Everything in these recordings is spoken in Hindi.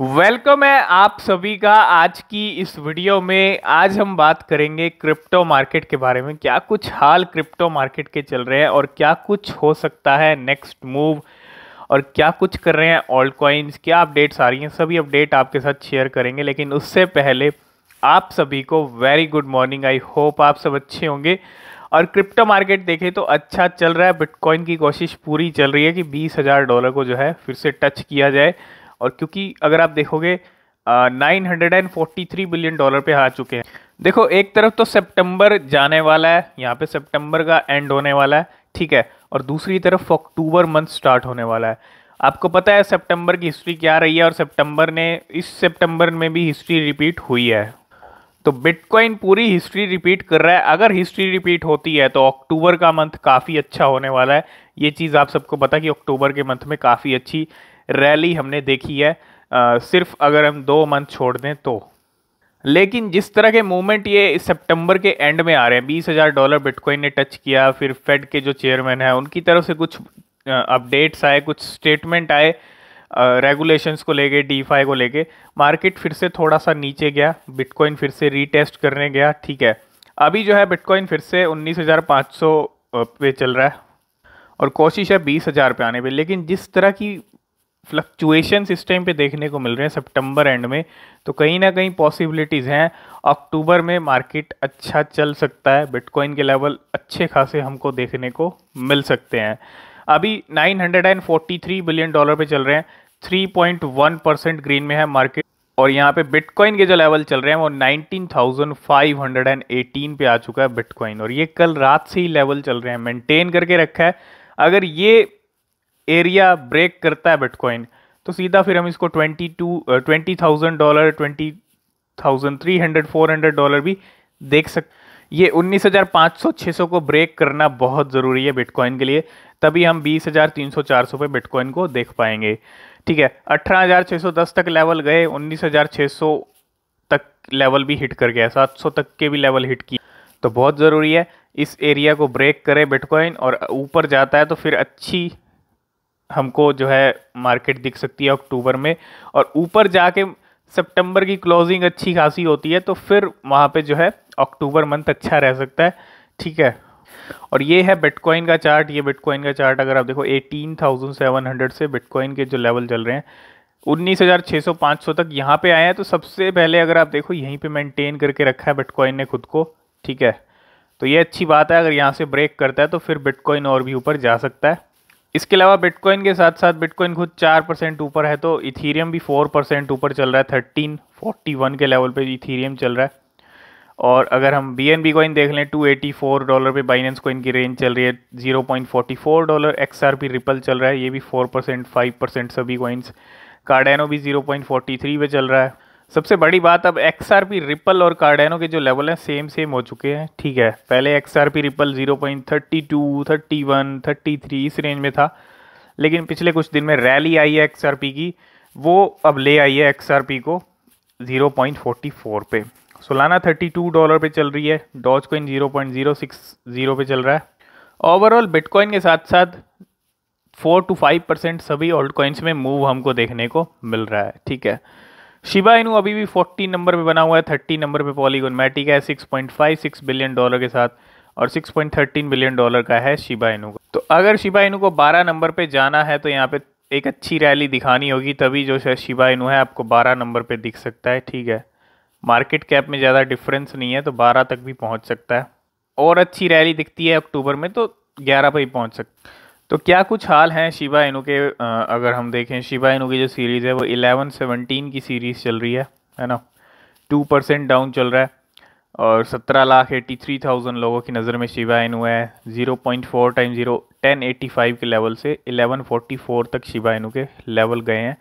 वेलकम है आप सभी का आज की इस वीडियो में आज हम बात करेंगे क्रिप्टो मार्केट के बारे में क्या कुछ हाल क्रिप्टो मार्केट के चल रहे हैं और क्या कुछ हो सकता है नेक्स्ट मूव और क्या कुछ कर रहे हैं ऑल्ड कॉइन्स क्या अपडेट्स आ रही हैं सभी अपडेट आपके साथ शेयर करेंगे लेकिन उससे पहले आप सभी को very good morning I hope आप सब अच्छे होंगे और क्रिप्टो मार्केट देखें तो अच्छा चल रहा है बिटकॉइन की कोशिश पूरी चल रही है कि बीस हज़ार डॉलर को जो है फिर से टच किया जाए और क्योंकि अगर आप देखोगे nine hundred and forty three billion dollar पे आ चुके हैं देखो एक तरफ तो सितंबर जाने वाला है यहाँ पे सितंबर का एंड होने वाला है ठीक है और दूसरी तरफ अक्टूबर मंथ स्टार्ट होने वाला है आपको पता है सितंबर की हिस्ट्री क्या रही है और सितंबर ने इस सितंबर में भी हिस्ट्री रिपीट हुई है तो बिटकॉइन पूरी हिस्ट्री रिपीट कर रहा है अगर हिस्ट्री रिपीट होती है तो अक्टूबर का मंथ काफ़ी अच्छा होने वाला है ये चीज़ आप सबको पता कि अक्टूबर के मंथ में काफ़ी अच्छी रैली हमने देखी है आ, सिर्फ अगर हम दो मंथ छोड़ दें तो लेकिन जिस तरह के मूवमेंट ये सितंबर के एंड में आ रहे हैं बीस हज़ार डॉलर बिटकॉइन ने टच किया फिर फेड के जो चेयरमैन है उनकी तरफ से कुछ अपडेट्स आए कुछ स्टेटमेंट आए रेगुलेशंस को लेके डीफाई को लेके मार्केट फिर से थोड़ा सा नीचे गया बिटकॉइन फिर से रीटेस्ट करने गया ठीक है अभी जो है बिटकॉइन फिर से उन्नीस पे चल रहा है और कोशिश है बीस हज़ार पे आने पे लेकिन जिस तरह की फ्लक्चुएशन इस टाइम पे देखने को मिल रहे हैं सितंबर एंड में तो कहीं ना कहीं पॉसिबिलिटीज़ हैं अक्टूबर में मार्केट अच्छा चल सकता है बिटकॉइन के लेवल अच्छे खासे हमको देखने को मिल सकते हैं अभी 943 बिलियन डॉलर पे चल रहे हैं 3.1 परसेंट ग्रीन में है मार्केट और यहाँ पे बिटकॉइन के जो लेवल चल रहे हैं वो 19,518 पे आ चुका है बिटकॉइन और ये कल रात से ही लेवल चल रहे हैं मेंटेन करके रखा है अगर ये एरिया ब्रेक करता है बिटकॉइन तो सीधा फिर हम इसको twenty two twenty thousand dollar twenty thousand three hundred four hundred dollar भी देख सक ये उन्नीस हज़ार पाँच सौ छः सौ को ब्रेक करना बहुत ज़रूरी है बिटकॉइन के लिए तभी हम बीस हज़ार तीन सौ चार सौ पे बिटकॉइन को देख पाएंगे ठीक है अठारह हज़ार छः सौ दस तक लेवल गए उन्नीस हज़ार छः सौ तक लेवल भी हिट कर गया सात सौ तक के भी लेवल हिट किए तो बहुत ज़रूरी है इस एरिया को ब्रेक करे बिटकॉइन और ऊपर जाता है तो फिर अच्छी हमको जो है मार्केट दिख सकती है अक्टूबर में और ऊपर जाके सितंबर की क्लोजिंग अच्छी खासी होती है तो फिर वहाँ पे जो है अक्टूबर मंथ अच्छा रह सकता है ठीक है और ये है बिटकॉइन का चार्ट ये बिटकॉइन का चार्ट अगर आप देखो 18,700 से बिटकॉइन के जो लेवल चल रहे हैं 19,600 500 तक यहाँ पे आए हैं तो सबसे पहले अगर आप देखो यहीं पे मेंटेन करके रखा है बिटकॉइन ने खुद को ठीक है तो ये अच्छी बात है अगर यहाँ से ब्रेक करता है तो फिर बिटकॉइन और भी ऊपर जा सकता है इसके अलावा बिटकॉइन के साथ साथ बिटकॉइन खुद चार परसेंट ऊपर है तो इथीरियम भी फोर परसेंट ऊपर चल रहा है थर्टीन फोर्टी वन के लेवल पे इथीरियम चल रहा है और अगर हम बी एन बी कॉइन देख लें टू एटी फोर डॉलर पे बाइनेंस कॉइन की रेंज चल रही है zero point forty four dollar X R P Ripple चल रहा है ये भी फोर परसेंट फाइव परसेंट सभी कॉइन्स कार्डेनो भी जीरो पॉइंट फोर्टी थ्री पे चल रहा है सबसे बड़ी बात अब एक्स आर पी रिपल और कार्डेनो के जो लेवल हैं सेम सेम हो चुके हैं ठीक है पहले X R P Ripple zero point thirty two thirty one thirty three इस रेंज में था लेकिन पिछले कुछ दिन में रैली आई है एक्स आर पी की वो अब ले आई है एक्स आर पी को जीरो पॉइंट फोर्टी फोर पे सोलाना थर्टी टू डॉलर पे चल रही है Doge coin zero point zero six zero पे चल रहा है ओवरऑल बिटकॉइन के साथ साथ फोर टू फाइव परसेंट सभी ओल्ड कॉइन्स में मूव हमको देखने को मिल रहा है ठीक है शिबा इनू अभी भी 14 नंबर पे बना हुआ है 30 नंबर पे पॉलीगोन मैटिक है 6.56 बिलियन डॉलर के साथ और 6.13 बिलियन डॉलर का है शिबा इनू का तो अगर शिबा इनू को 12 नंबर पे जाना है तो यहाँ पे एक अच्छी रैली दिखानी होगी तभी जो है शिबा इनू है आपको 12 नंबर पे दिख सकता है ठीक है मार्केट कैप में ज़्यादा डिफरेंस नहीं है तो बारह तक भी पहुँच सकता है और अच्छी रैली दिखती है अक्टूबर में तो ग्यारह पर ही पहुँच सकता तो क्या कुछ हाल हैं शिवा इनू के अगर हम देखें शिवा इनू की जो सीरीज़ है वो इलेवन सेवनटीन की सीरीज़ चल रही है है ना टू परसेंट डाउन चल रहा है और सत्रह लाख एट्टी थ्री थाउजेंड लोगों की नज़र में शिवा इनू है zero point four time zero ten eighty five के लेवल से एलेवन फोर्टी फोर तक शिवा इनू के लेवल गए हैं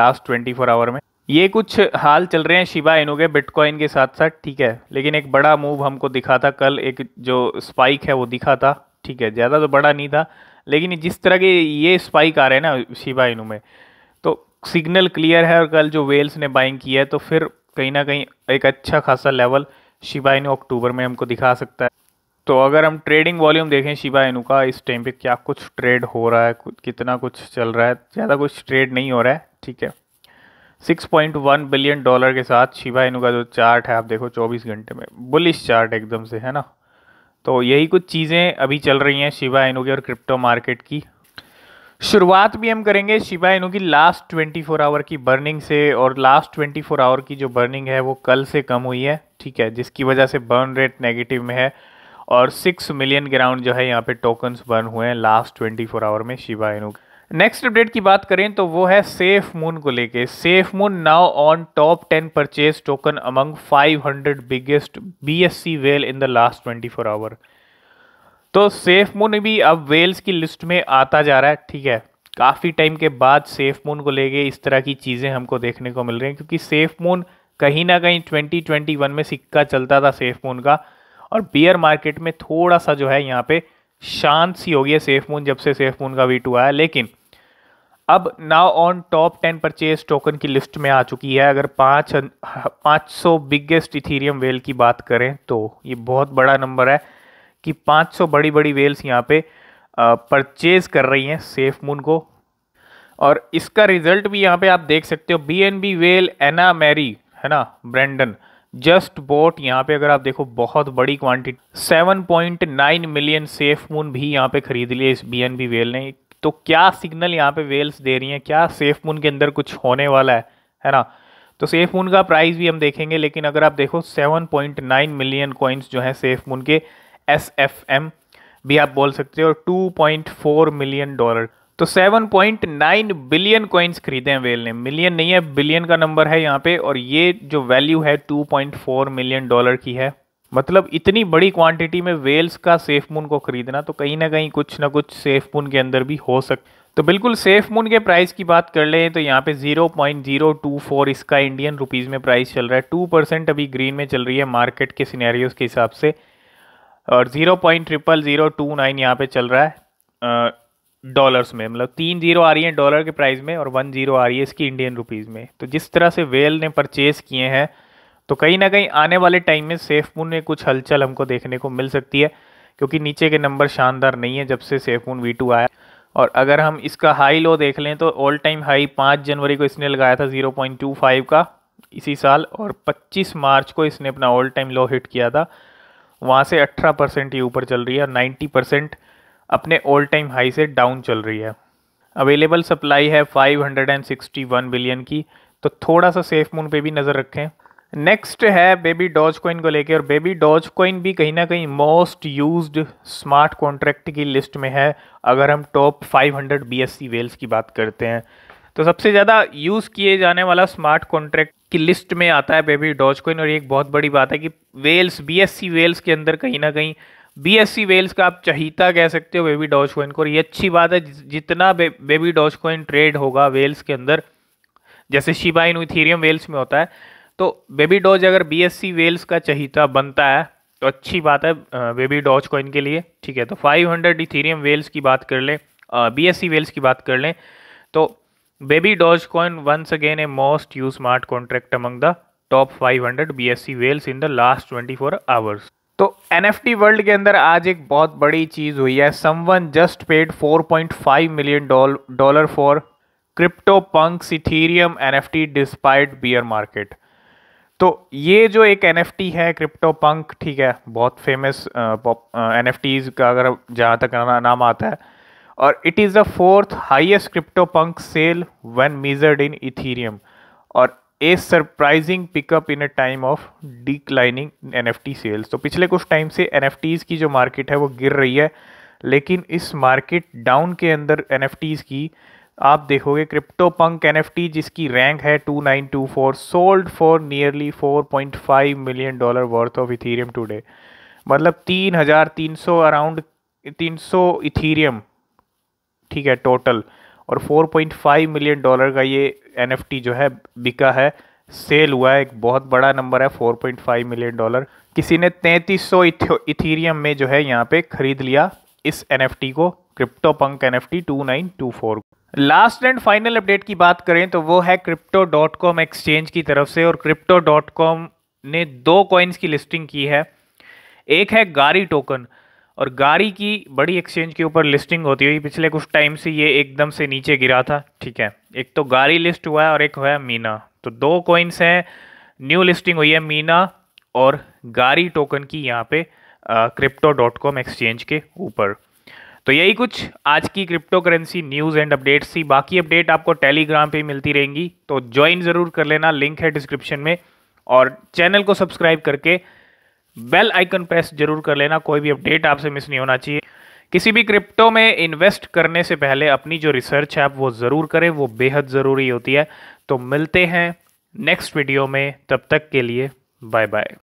लास्ट ट्वेंटी फोर आवर में ये कुछ हाल चल रहे हैं शिवा इनू के बिटकॉइन के साथ साथ ठीक है लेकिन एक बड़ा मूव हमको दिखा था कल एक जो स्पाइक है वो दिखा था ठीक है ज़्यादा तो बड़ा नहीं था लेकिन जिस तरह के ये स्पाइक आ रहे हैं ना शिवा इनू में तो सिग्नल क्लियर है और कल जो वेल्स ने बाइंग किया है तो फिर कहीं ना कहीं एक अच्छा खासा लेवल शिवा इनू अक्टूबर में हमको दिखा सकता है तो अगर हम ट्रेडिंग वॉल्यूम देखें शिवा इनू का इस टाइम पर क्या कुछ ट्रेड हो रहा है कितना कुछ चल रहा है ज़्यादा कुछ ट्रेड नहीं हो रहा है ठीक है 6.1 बिलियन डॉलर के साथ शिवा इनू का जो चार्ट है आप देखो 24 घंटे में बुलिश चार्ट एकदम से है ना तो यही कुछ चीज़ें अभी चल रही हैं शिवा इनू की और क्रिप्टो मार्केट की शुरुआत भी हम करेंगे शिवा इनू की लास्ट फोर आवर की बर्निंग से और लास्ट ट्वेंटी फोर आवर की जो बर्निंग है वो कल से कम हुई है ठीक है जिसकी वजह से बर्न रेट नेगेटिव में है और सिक्स मिलियन ग्राउंड जो है यहाँ पे टोकन्स बर्न हुए हैं लास्ट फोर आवर में शिवा इनू नेक्स्ट अपडेट की बात करें तो वो है सेफ मून को लेके SafeMoon now on top ten purchase token among 500 biggest BSC whale in the last 24 hour तो सेफ मून भी अब वेल्स की लिस्ट में आता जा रहा है ठीक है काफ़ी टाइम के बाद सेफ मून को लेके इस तरह की चीज़ें हमको देखने को मिल रही हैं क्योंकि सेफ मून कहीं ना कहीं ट्वेंटी में सिक्का चलता था सेफ मून का और बियर मार्केट में थोड़ा सा जो है यहाँ पे शांत सी हो गई है सेफ मून जब से सेफ मून का वी टू आया लेकिन अब now on top ten purchase token की लिस्ट में आ चुकी है अगर पाँच पाँच सौ बिगेस्ट इथीरियम वेल की बात करें तो ये बहुत बड़ा नंबर है कि सौ बड़ी बड़ी वेल्स यहाँ पे परचेज कर रही हैं सेफ मून को और इसका रिजल्ट भी यहाँ पे आप देख सकते हो B N B whale Anna Mary है ना ब्रेंडन जस्ट बोट यहाँ पे अगर आप देखो बहुत बड़ी क्वांटिटी 7.9 मिलियन सेफ मून भी यहाँ पे खरीद लिए इस बी एन बी वेल ने तो क्या सिग्नल यहाँ पे वेल्स दे रही हैं क्या सेफ मून के अंदर कुछ होने वाला है है ना तो सेफ मून का प्राइस भी हम देखेंगे लेकिन अगर आप देखो 7.9 मिलियन कॉइन्स जो हैं सेफ मून के एस एफ एम भी आप बोल सकते हो और 2.4 मिलियन डॉलर तो 7.9 बिलियन कॉइन्स खरीदे हैं वेल ने मिलियन नहीं है बिलियन का नंबर है यहाँ पे और ये जो वैल्यू है 2.4 मिलियन डॉलर की है मतलब इतनी बड़ी क्वांटिटी में वेल्स का सेफ मून को खरीदना तो कहीं ना कहीं कुछ ना कुछ सेफ मून के अंदर भी हो सक तो बिल्कुल सेफ मून के प्राइस की बात कर लें तो यहाँ पे 0.024 इसका इंडियन रुपीज़ में प्राइस चल रहा है टू परसेंट अभी ग्रीन में चल रही है मार्केट के सिनेरियोज़ के हिसाब से और zero point triple zero two nine यहाँ पर चल रहा है डॉलर्स में मतलब तीन जीरो आ रही है डॉलर के प्राइस में और वन जीरो आ रही है इसकी इंडियन रुपीज़ में तो जिस तरह से वेल ने परचेज़ किए हैं तो कहीं ना कहीं आने वाले टाइम में सेफ मून में कुछ हलचल हमको देखने को मिल सकती है क्योंकि नीचे के नंबर शानदार नहीं है जब से सेफ मून वी टू आया और अगर हम इसका हाई लो देख लें तो ऑल टाइम हाई पाँच जनवरी को इसने लगाया था ज़ीरो पॉइंट टू फाइव का इसी साल और पच्चीस मार्च को इसने अपना ऑल टाइम लो हिट किया था वहाँ से अठारह परसेंट ही ऊपर चल रही है और नाइन्टी परसेंट अपने ऑल टाइम हाई से डाउन चल रही है अवेलेबल सप्लाई है 561 बिलियन की तो थोड़ा सा सेफ मून पे भी नज़र रखें नेक्स्ट है बेबी डॉज कॉइन को लेके और बेबी डॉज कॉइन भी कहीं ना कहीं मोस्ट यूज्ड स्मार्ट कॉन्ट्रैक्ट की लिस्ट में है अगर हम टॉप 500 हंड्रेड बी वेल्स की बात करते हैं तो सबसे ज़्यादा यूज़ किए जाने वाला स्मार्ट कॉन्ट्रैक्ट की लिस्ट में आता है बेबी डॉज कॉइन और ये एक बहुत बड़ी बात है कि वेल्स बी वेल्स के अंदर कहीं ना कहीं बी एस सी वेल्स का आप चहीता कह सकते हो बेबी डॉज कोइन को और ये अच्छी बात है जितना बे, बेबी डॉज कॉइन ट्रेड होगा वेल्स के अंदर जैसे शिबाइन इथीरियम वेल्स में होता है तो बेबी डॉज अगर बीएससी वेल्स का चहिता बनता है तो अच्छी बात है बेबी डॉज कॉइन के लिए ठीक है तो 500 हंड्रेड इथीरियम वेल्स की बात कर लें बी एस सी वेल्स की बात कर लें तो baby doge coin once again a most use smart contract among the top 500 hundred B S C whales in the last four hours तो एन वर्ल्ड के अंदर आज एक बहुत बड़ी चीज़ हुई है someone just paid five million dollar for CryptoPunks Ethereum N F T despite bear market तो ये जो एक एन है क्रिप्टो पंक ठीक है बहुत फेमस एन uh, uh का अगर जहाँ तक ना, नाम आता है और it is the fourth highest CryptoPunk sale when measured in Ethereum और a surprising pickup in a time of declining N F T sales तो पिछले कुछ टाइम से एन एफ टीज की जो मार्केट है वो गिर रही है लेकिन इस मार्केट डाउन के अंदर एन एफ टीज की आप देखोगे क्रिप्टो पंक एन जिसकी रैंक है 2924 sold for nearly 4.5 million dollar worth of Ethereum today मतलब 3300 अराउंड 300 इथीरियम ठीक है टोटल और 4.5 मिलियन डॉलर का ये एन जो है बिका है सेल हुआ है एक बहुत बड़ा नंबर है 4.5 मिलियन डॉलर किसी ने 3300 इथीरियम में जो है यहाँ पे ख़रीद लिया इस एन को CryptoPunk N F T two nine two four last and final update की बात करें तो वो है क्रिप्टो डॉट कॉम एक्सचेंज की तरफ से और क्रिप्टो डॉट कॉम ने दो कॉइन्स की लिस्टिंग की है एक है गारी टोकन और गारी की बड़ी एक्सचेंज के ऊपर लिस्टिंग होती हुई पिछले कुछ टाइम से ये एकदम से नीचे गिरा था ठीक है एक तो गारी लिस्ट हुआ है और एक हुआ है मीना तो दो कॉइन्स हैं न्यू लिस्टिंग हुई है मीना और गारी टोकन की यहाँ पे क्रिप्टो डॉट कॉम एक्सचेंज के ऊपर तो यही कुछ आज की cryptocurrency news and updates थी बाकी अपडेट आपको टेलीग्राम पे मिलती रहेंगी तो ज्वाइन ज़रूर कर लेना लिंक है डिस्क्रिप्शन में और चैनल को सब्सक्राइब करके बेल आइकन प्रेस जरूर कर लेना कोई भी अपडेट आपसे मिस नहीं होना चाहिए किसी भी क्रिप्टो में इन्वेस्ट करने से पहले अपनी जो रिसर्च है आप वो ज़रूर करें वो बेहद ज़रूरी होती है तो मिलते हैं नेक्स्ट वीडियो में तब तक के लिए बाय बाय